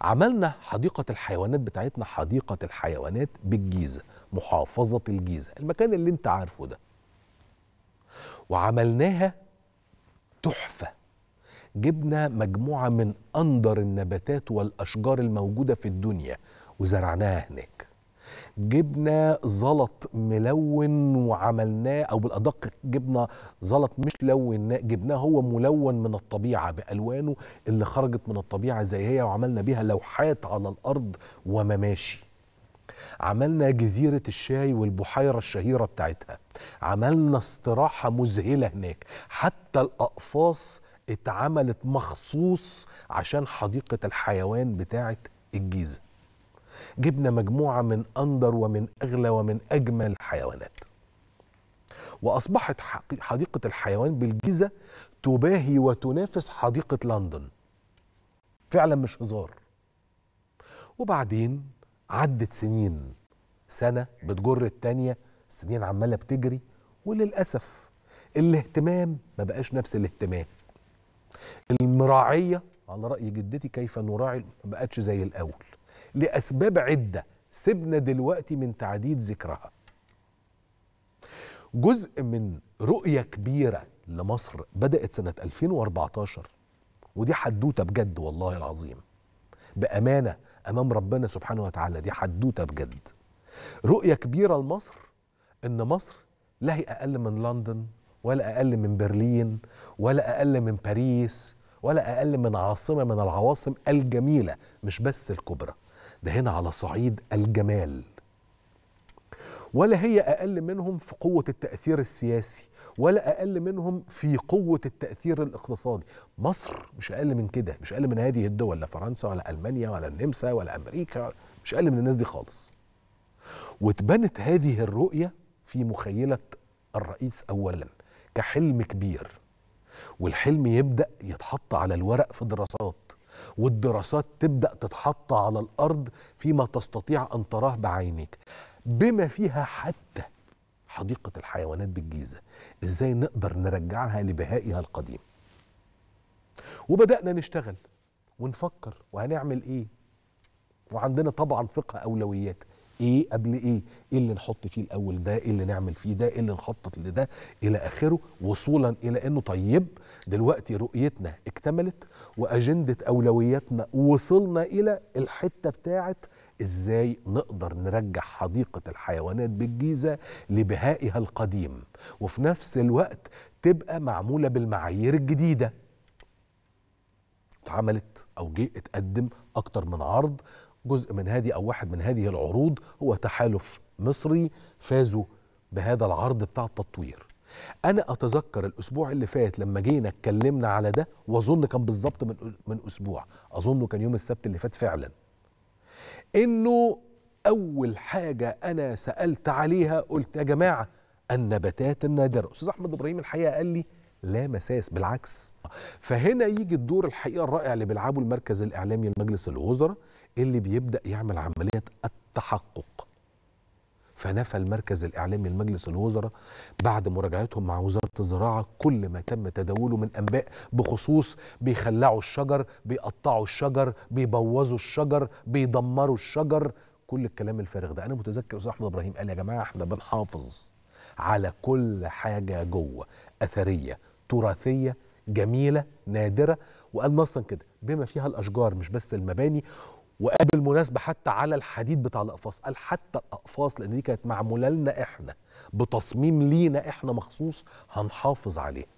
عملنا حديقة الحيوانات بتاعتنا حديقة الحيوانات بالجيزة محافظة الجيزة المكان اللي انت عارفه ده وعملناها تحفة جبنا مجموعة من أندر النباتات والأشجار الموجودة في الدنيا وزرعناها هناك جبنا زلط ملون وعملناه او بالادق جبنا زلط مش لون جبناه هو ملون من الطبيعه بالوانه اللي خرجت من الطبيعه زي هي وعملنا بيها لوحات على الارض ومماشي عملنا جزيرة الشاي والبحيرة الشهيرة بتاعتها عملنا استراحة مذهلة هناك حتى الأقفاص اتعملت مخصوص عشان حديقة الحيوان بتاعت الجيزة جبنا مجموعة من أندر ومن أغلى ومن أجمل حيوانات وأصبحت حديقة الحيوان بالجيزة تباهي وتنافس حديقة لندن فعلا مش هزار وبعدين عدت سنين سنة بتجر التانية السنين عمالة بتجري وللأسف الاهتمام ما بقاش نفس الاهتمام المراعية على رأي جدتي كيف نراعي ما بقتش زي الأول لأسباب عدة سيبنا دلوقتي من تعديد ذكرها جزء من رؤية كبيرة لمصر بدأت سنة 2014 ودي حدوتة بجد والله العظيم بأمانة أمام ربنا سبحانه وتعالى دي حدوتة بجد رؤية كبيرة لمصر إن مصر لا هي أقل من لندن ولا أقل من برلين ولا أقل من باريس ولا أقل من عاصمة من العواصم الجميلة مش بس الكبرى ده هنا على صعيد الجمال ولا هي أقل منهم في قوة التأثير السياسي ولا أقل منهم في قوة التأثير الاقتصادي مصر مش أقل من كده مش أقل من هذه الدول لا فرنسا ولا ألمانيا ولا النمسا ولا أمريكا مش أقل من الناس دي خالص واتبنت هذه الرؤية في مخيلة الرئيس أولا كحلم كبير والحلم يبدأ يتحط على الورق في دراسات والدراسات تبدا تتحط على الارض فيما تستطيع ان تراه بعينيك بما فيها حتى حديقه الحيوانات بالجيزه ازاي نقدر نرجعها لبهائها القديم وبدانا نشتغل ونفكر وهنعمل ايه وعندنا طبعا فقه اولويات ايه قبل ايه ايه اللي نحط فيه الاول ده ايه اللي نعمل فيه ده ايه اللي نخطط لده الى اخره وصولا الى انه طيب دلوقتي رؤيتنا اكتملت واجنده اولوياتنا وصلنا الى الحته بتاعه ازاي نقدر نرجع حديقه الحيوانات بالجيزه لبهائها القديم وفي نفس الوقت تبقى معموله بالمعايير الجديده اتعملت او جه اتقدم اكتر من عرض جزء من هذه أو واحد من هذه العروض هو تحالف مصري فازوا بهذا العرض بتاع التطوير أنا أتذكر الأسبوع اللي فات لما جينا اتكلمنا على ده وأظن كان بالظبط من, من أسبوع أظنه كان يوم السبت اللي فات فعلا إنه أول حاجة أنا سألت عليها قلت يا جماعة النباتات النادرة أستاذ أحمد إبراهيم الحقيقة قال لي لا مساس بالعكس فهنا يجي الدور الحقيقه الرائع اللي بيلعبه المركز الاعلامي لمجلس الوزراء اللي بيبدا يعمل عمليه التحقق فنفى المركز الاعلامي لمجلس الوزراء بعد مراجعتهم مع وزاره الزراعه كل ما تم تداوله من انباء بخصوص بيخلعوا الشجر بيقطعوا الشجر بيبوظوا الشجر بيدمروا الشجر كل الكلام الفارغ ده انا متذكر استاذ احمد ابراهيم قال يا جماعه احنا بنحافظ على كل حاجه جوه اثريه تراثيه جميله نادره وقال نصا كده بما فيها الاشجار مش بس المباني وقال بالمناسبه حتى على الحديد بتاع الاقفاص قال حتى الاقفاص لان دي كانت معموله لنا احنا بتصميم لينا احنا مخصوص هنحافظ عليه